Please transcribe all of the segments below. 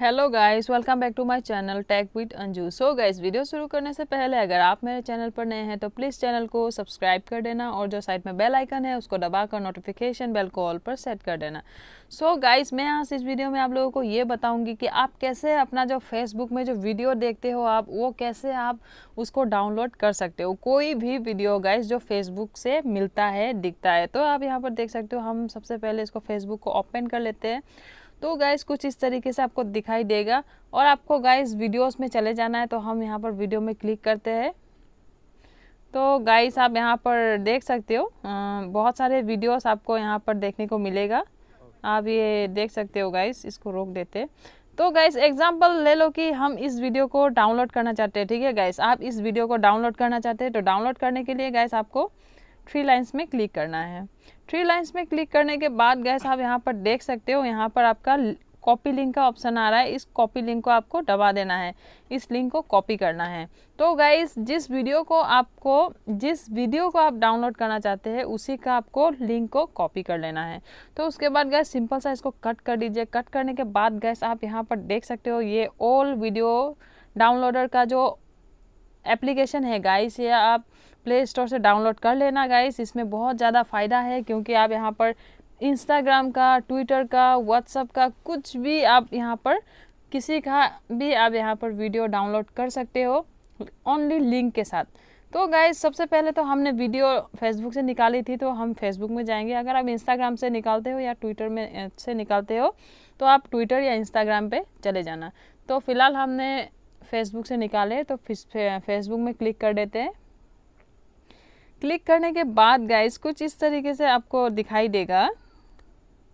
Hello guys welcome back to my channel tech with Anju so guys video शुरू करने से पहले अगर आप मेरे चैनल पर नए हैं तो प्लीज़ चैनल को सब्सक्राइब कर देना और जो साइड में बेल आइकन है उसको दबाकर नोटिफिकेशन बेल को ऑल पर सेट कर देना सो so गाइस मैं आज इस वीडियो में आप लोगों को ये बताऊंगी कि आप कैसे अपना जो फेसबुक में जो वीडियो देखते हो आप वो कैसे आप उसको डाउनलोड कर सकते हो कोई भी वीडियो गाइस जो फेसबुक से मिलता है दिखता है तो आप यहाँ पर देख सकते हो हम सबसे पहले इसको फेसबुक को ओपन कर लेते हैं तो गाइस कुछ इस तरीके से आपको दिखाई देगा और आपको गाइस वीडियोस में चले जाना है तो हम यहाँ पर वीडियो में क्लिक करते हैं तो गाइस आप यहाँ पर देख सकते हो बहुत सारे वीडियोस आपको यहाँ पर देखने को मिलेगा आप ये देख सकते हो गाइस इसको रोक देते तो गाइस एग्जांपल ले लो कि हम इस वीडियो को डाउनलोड करना चाहते हैं ठीक है गाइस आप इस वीडियो को डाउनलोड करना चाहते हैं तो डाउनलोड करने के लिए गाइस आपको थ्री लाइन्स में क्लिक करना है थ्री लाइन्स में क्लिक करने के बाद गैस आप यहाँ पर देख सकते हो यहाँ पर आपका कॉपी लिंक का ऑप्शन आ रहा है इस कॉपी लिंक को आपको दबा देना है इस लिंक को कॉपी करना है तो गाइस जिस वीडियो को आपको जिस वीडियो को आप डाउनलोड करना चाहते हैं उसी का आपको लिंक को कॉपी कर लेना है तो उसके बाद गैस सिंपल सा इसको कट कर दीजिए कट करने के बाद गैस आप यहाँ पर देख सकते हो ये ओल्ड वीडियो डाउनलोडर का जो एप्लीकेशन है गाइस या आप प्ले स्टोर से डाउनलोड कर लेना गाइस इसमें बहुत ज़्यादा फ़ायदा है क्योंकि आप यहाँ पर इंस्टाग्राम का ट्विटर का व्हाट्सअप का कुछ भी आप यहाँ पर किसी का भी आप यहाँ पर वीडियो डाउनलोड कर सकते हो ओनली लिंक के साथ तो गाइज सबसे पहले तो हमने वीडियो फेसबुक से निकाली थी तो हम फेसबुक में जाएंगे अगर आप इंस्टाग्राम से निकालते हो या ट्विटर में से निकालते हो तो आप ट्विटर या इंस्टाग्राम पे चले जाना तो फिलहाल हमने फेसबुक से निकाले तो फेसबुक में क्लिक कर देते हैं क्लिक करने के बाद गाइस कुछ इस तरीके से आपको दिखाई देगा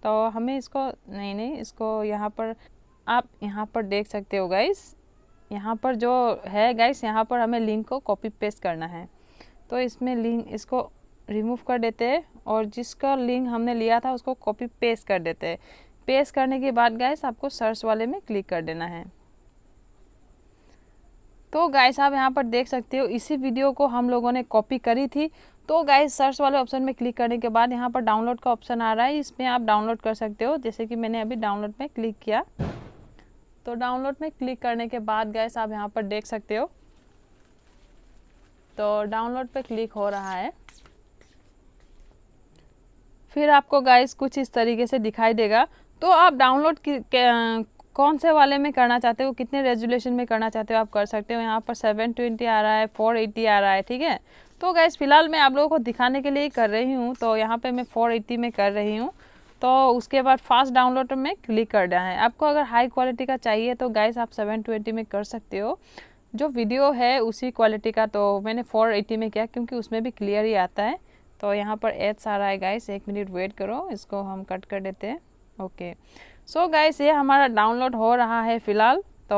तो हमें इसको नहीं नहीं इसको यहाँ पर आप यहाँ पर देख सकते हो गाइस यहाँ पर जो है गाइस यहाँ पर हमें लिंक को कॉपी पेस्ट करना है तो इसमें लिंक इसको रिमूव कर देते हैं और जिसका लिंक हमने लिया था उसको कॉपी पेस्ट कर देते हैं पेस्ट करने के बाद गाइस आपको सर्च वाले में क्लिक कर देना है तो गाय साहब यहाँ पर देख सकते हो इसी वीडियो को हम लोगों ने कॉपी करी थी तो गाइस सर्च वाले ऑप्शन में क्लिक करने के बाद यहाँ पर डाउनलोड का ऑप्शन आ रहा है इसमें आप डाउनलोड कर सकते हो जैसे कि मैंने अभी डाउनलोड में क्लिक किया तो डाउनलोड में क्लिक करने के बाद गैस आप यहाँ पर देख सकते हो तो डाउनलोड पर क्लिक हो रहा है फिर आपको गाइस कुछ इस तरीके से दिखाई देगा तो आप डाउनलोड कौन से वाले में करना चाहते हो कितने रेजुलेशन में करना चाहते हो आप कर सकते हो यहाँ पर सेवन ट्वेंटी आ रहा है फोर एट्टी आ रहा है ठीक है तो गैस फिलहाल मैं आप लोगों को दिखाने के लिए ही कर रही हूँ तो यहाँ पे मैं फोर एट्टी में कर रही हूँ तो उसके बाद फास्ट डाउनलोड में क्लिक करना है आपको अगर हाई क्वालिटी का चाहिए तो गैस आप सेवन ट्वेंटी में कर सकते हो जो वीडियो है उसी क्वालिटी का तो मैंने फोर एट्टी में किया क्योंकि उसमें भी क्लियर ही आता है तो यहाँ पर एड्स आ रहा है गैस एक मिनट वेट करो इसको हम कट कर देते हैं ओके सो so गाइस ये हमारा डाउनलोड हो रहा है फ़िलहाल तो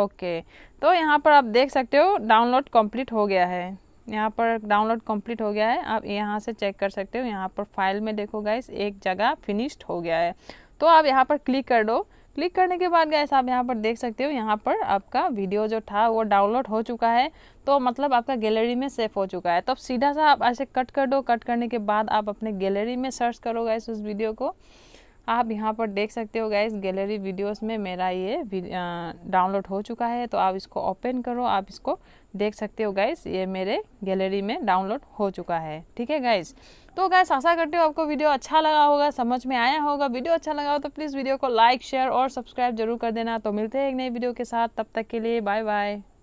ओके okay. तो यहाँ पर आप देख सकते हो डाउनलोड कंप्लीट हो गया है यहाँ पर डाउनलोड कंप्लीट हो गया है आप यहाँ से चेक कर सकते हो यहाँ पर फाइल में देखो गाइस एक जगह फिनिश्ड हो गया है तो आप यहाँ पर क्लिक कर दो क्लिक करने के बाद गैस आप यहाँ पर देख सकते हो यहाँ पर आपका वीडियो जो था वो डाउनलोड हो चुका है तो मतलब आपका गैलरी में सेफ हो चुका है तो अब सीधा सा आप ऐसे कट कर दो कट करने के बाद आप अपने गैलरी में सर्च करो गैस उस वीडियो को आप यहाँ पर देख सकते हो गैस गैलरी वीडियोस में मेरा ये डाउनलोड हो चुका है तो आप इसको ओपन करो आप इसको देख सकते हो गैस ये मेरे गैलरी में डाउनलोड हो चुका है ठीक है गैस तो गैस आशा करते हो आपको वीडियो अच्छा लगा होगा समझ में आया होगा वीडियो अच्छा लगा हो तो प्लीज़ वीडियो को लाइक शेयर और सब्सक्राइब जरूर कर देना तो मिलते हैं एक नई वीडियो के साथ तब तक के लिए बाय बाय